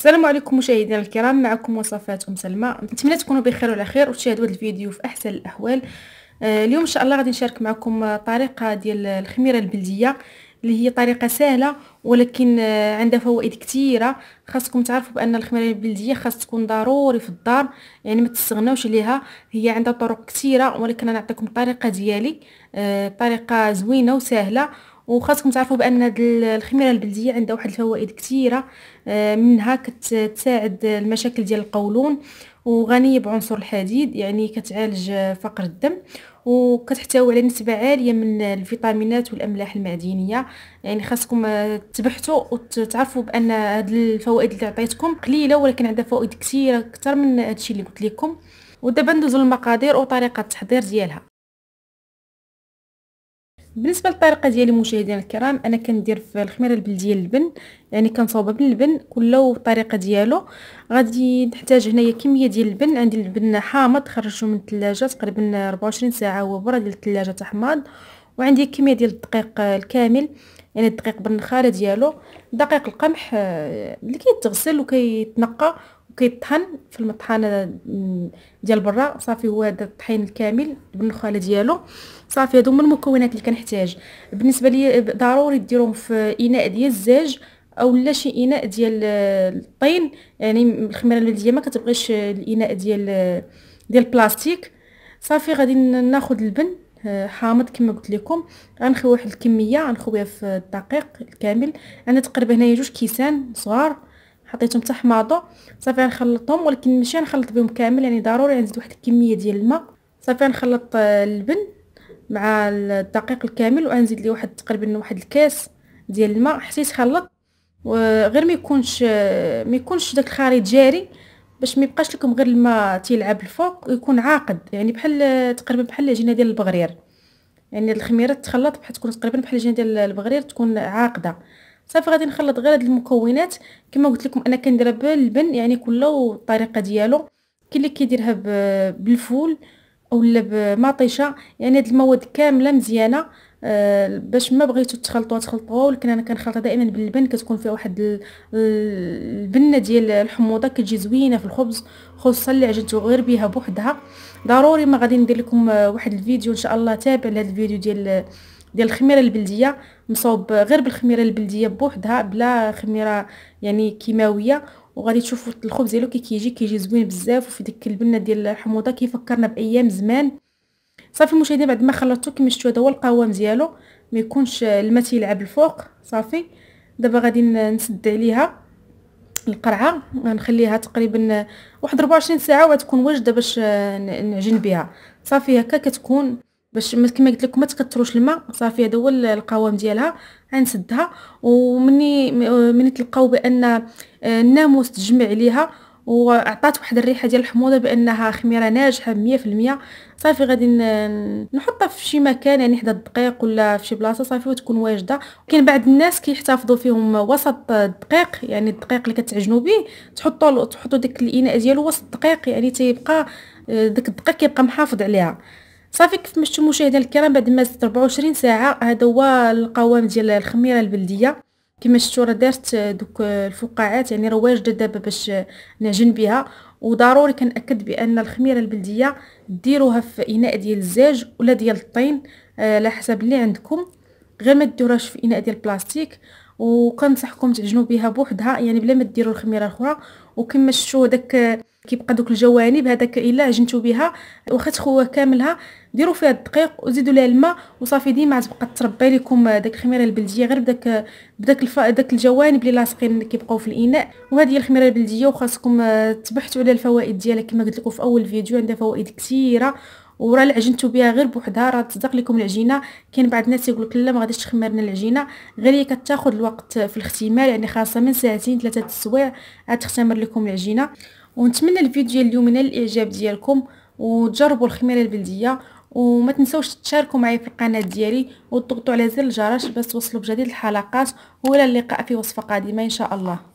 السلام عليكم مشاهدينا الكرام معكم وصفات ام سلمى نتمنى تكونوا بخير وعلى خير وتشاهدوا هذا الفيديو في احسن الاحوال آه، اليوم ان شاء الله غادي نشارك معكم طريقه ديال الخميره البلديه اللي هي طريقه سهله ولكن آه، عندها فوائد كثيره خاصكم تعرفوا بان الخميره البلديه خاص تكون ضروري في الدار يعني ما تستغناوش ليها هي عندها طرق كثيره ولكن انا نعطيكم الطريقه ديالي آه، طريقه زوينه وسهله وخاصكم تعرفوا بان الخميره البلديه عندها واحد الفوائد كثيره آه، منها كتساعد المشاكل ديال القولون وغنيه بعنصر الحديد يعني كتعالج فقر الدم وكتحتوي على نسبه عاليه من الفيتامينات والاملاح المعدنيه يعني خاصكم آه، تبحثوا وتعرفوا بان هاد الفوائد اللي عطيتكم قليله ولكن عندها فوائد كثيره اكثر من هادشي اللي قلت لكم ودابا ندوزو للمقادير وطريقه التحضير ديالها بالنسبه للطريقه ديالي مشاهدينا الكرام انا كندير في الخميره البلديه اللبن يعني كنصوبها باللبن كله والطريقه ديالو غادي نحتاج هنايا كميه ديال اللبن عندي اللبن حامض خرجته من الثلاجه تقريبا 24 ساعه هو برا ديال الثلاجه تحمض وعندي كميه ديال الدقيق الكامل يعني الدقيق بالنخاله ديالو دقيق القمح آه، اللي كيتغسل وكيتنقى كيطحن في المطحنه ديال برا صافي هو هذا الطحين الكامل بالنخاله ديالو صافي هادو هما المكونات اللي كنحتاج بالنسبه لي ضروري ديروهم في اناء ديال الزاج اولا شي اناء ديال آه، الطين يعني الخميره البلديه ما كتبغيش آه، الاناء ديال آه، ديال البلاستيك صافي غادي ناخذ البن حامض كما قلت لكم غنخوي واحد الكميه غنخويها في الدقيق الكامل انا تقريبا هنايا جوج كيسان صغار حطيتهم تحماضو صافي غنخلطهم ولكن ماشي غنخلط بهم كامل يعني ضروري نزيد واحد الكميه ديال الماء صافي غنخلط اللبن آه، مع الدقيق الكامل وغنزيد ليه واحد تقريبا واحد الكاس ديال الماء حتى يتخلط وغير ما يكونش آه، ما يكونش داك الخليط جاري باش ما يبقاش لكم غير الماء تيلعب الفوق ويكون عاقد يعني بحال آه، تقريبا بحال العجينه ديال البغرير يعني الخميره تخلط بحال تكون تقريبا بحال العجينه ديال البغرير تكون عاقده صافي غادي نخلط غير هاد المكونات كما قلت لكم انا كنديرها باللبن يعني كله الطريقه ديالو كاين اللي كيديرها بالفول اولا بمطيشه يعني هاد المواد كامله مزيانه آه باش ما بغيتو تخلطوها تخلطوها ولكن انا كنخلطها دائما باللبن كتكون فيها واحد البنه ديال الحموضه كتجي زوينه في الخبز خصوصا اللي عجنتو غير بها بوحدها ضروري ما غادي ندير لكم آه، واحد الفيديو ان شاء الله تابع لهذا الفيديو ديال ديال الخميره البلديه مصوب غير بالخميره البلديه بوحدها بلا خميره يعني كيماويه وغادي تشوفوا الخبز ديالو كي كيجي كيجي زوين بزاف وفي ديك البنه ديال الحموضه كيفكرنا بايام زمان صافي المشاهدين بعد ما خلطته كما شفتوا هذا هو القوام ديالو ما يكونش الماء تيلعب الفوق صافي دابا غادي نسد عليها القرعه غنخليها تقريبا واحد 24 ساعه وتكون واجده باش نعجن بها صافي هكا كتكون باش كما قلت لكم ما تكثروش الماء صافي هذا هو القوام ديالها غنسدها ومني ملي آه، تلقاو بان الناموس آه، تجمع عليها وعطات واحد الريحه ديال الحموضه بانها خميره ناجحه 100% صافي غادي نحطها في شي مكان يعني حدا الدقيق ولا في شي بلاصه صافي وتكون واجده كاين بعض الناس كيحتفظوا فيهم وسط الدقيق يعني الدقيق اللي كتعجنوا به تحطوا تحطوا داك الاناء ديالو وسط الدقيق يعني تيبقى آه، داك الدقيق كيبقى محافظ عليها صافي كيف شفتوا مشاهدينا الكرام بعد ما زدت 24 ساعه هذا هو القوام ديال الخميره البلديه كما شفتوا راه دارت دوك الفقاعات يعني راه واجده دابا باش نعجن بها وضروري كنأكد بان الخميره البلديه ديروها في اناء ديال الزاج ولا ديال الطين آه، على حسب اللي عندكم غير ما ديروهاش في اناء ديال البلاستيك وكنصحكم تعجنوا بها بوحدها يعني بلا ما ديروا الخميره الاخرى وكما شفتوا داك كيبقى دوك الجوانب هذاك الا عجنتو بها واخا تخوه كاملها ديروا فيها الدقيق وزيدوا ليها الماء وصافي ديما تبقى تربى لكم داك الخميره البلديه غير بداك بداك الف... داك الجوانب اللي لاصقين اللي كيبقاو في الاناء وهذه هي الخميره البلديه وخاصكم آه، تبحثوا على الفوائد ديالها كما قلت لكم في اول فيديو عندها فوائد كثيره وراه العجنتو بها غير بوحدها راه تصدق لكم العجينه كاين بعض الناس يقول لك لا ما غاديش تخمر لنا العجينه غير هي كتاخذ الوقت في الاختمار يعني خاصه من ساعتين ثلاثه السوايع عاد تختمر لكم العجينه ونتمنى الفيديو ديال اليوم ينال الاعجاب ديالكم وتجربوا الخميره البلديه وما تنسوش تشاركوا معايا في القناه ديالي وتضغطوا على زر الجرس باش توصلوا بجديد الحلقات والى اللقاء في وصفه قادمه ان شاء الله